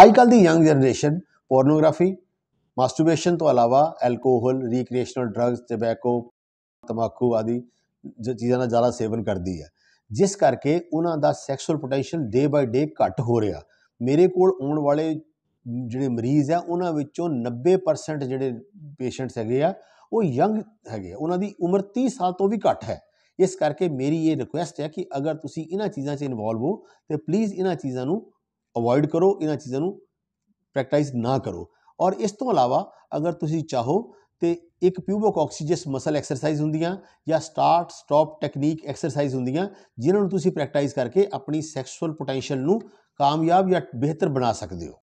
ਅੱਜ ਕੱਲ ਦੀ ਯੰਗ ਜਨਰੇਸ਼ਨ ਪੋਰਨੋਗ੍ਰਾਫੀ ਮਾਸਟਰਬੇਸ਼ਨ ਤੋਂ ਇਲਾਵਾ ਐਲਕੋਹਲ ਰੀਕ੍ਰੀਏਸ਼ਨਲ ਡਰੱਗਸ ਟਬੈਕੋ ਤਮਾਕੂ ਆਦਿ ਚੀਜ਼ਾਂ ਦਾ ਜ਼ਿਆਦਾ ਸੇਵਨ ਕਰਦੀ ਹੈ ਜਿਸ ਕਰਕੇ ਉਹਨਾਂ ਦਾ ਸੈਕਸ਼ੂਅਲ ਪੋਟੈਂਸ਼ੀਅਲ ਡੇ ਬਾਈ ਡੇ ਘਟ ਹੋ ਰਿਹਾ ਮੇਰੇ ਕੋਲ ਆਉਣ ਵਾਲੇ ਜਿਹੜੇ ਮਰੀਜ਼ ਆ ਉਹਨਾਂ ਵਿੱਚੋਂ 90% ਜਿਹੜੇ ਪੇਸ਼ੈਂਟਸ ਹੈਗੇ ਆ ਉਹ ਯੰਗ ਹੈਗੇ ਉਹਨਾਂ ਦੀ ਉਮਰ 30 ਸਾਲ ਤੋਂ ਵੀ ਘੱਟ ਹੈ ਇਸ ਕਰਕੇ ਮੇਰੀ ਇਹ ਰਿਕੁਐਸਟ ਹੈ ਕਿ ਅਗਰ ਤੁਸੀਂ ਇਹਨਾਂ ਚੀਜ਼ਾਂ 'ਚ ਇਨਵੋਲਵ ਹੋ ਤੇ ਪਲੀਜ਼ ਇਹਨਾਂ ਚੀਜ਼ਾਂ ਨੂੰ ਅਵੋਇਡ ਕਰੋ ਇਹਨਾਂ ਚੀਜ਼ਾਂ ਨੂੰ ਪ੍ਰੈਕਟਾਈਜ਼ ਨਾ ਕਰੋ ਔਰ ਇਸ ਤੋਂ ਇਲਾਵਾ ਅਗਰ ਤੁਸੀਂ ਚਾਹੋ ਤੇ ਇੱਕ ਪਿਊਬਿਕ ਆਕਸੀਜਸ ਮਸਲ ਐਕਸਰਸਾਈਜ਼ ਹੁੰਦੀਆਂ ਜਾਂ ਸਟਾਰਟ ਸਟਾਪ ਟੈਕਨੀਕ ਐਕਸਰਸਾਈਜ਼ ਹੁੰਦੀਆਂ ਜਿਨ੍ਹਾਂ ਨੂੰ ਤੁਸੀਂ ਪ੍ਰੈਕਟਾਈਜ਼ ਕਰਕੇ ਆਪਣੀ ਸੈਕਸ਼ੂਅਲ ਪੋਟੈਂਸ਼ੀਅਲ ਨੂੰ ਕਾਮਯਾਬ ਜਾਂ ਬਿਹਤਰ ਬਣਾ ਸਕਦੇ ਹੋ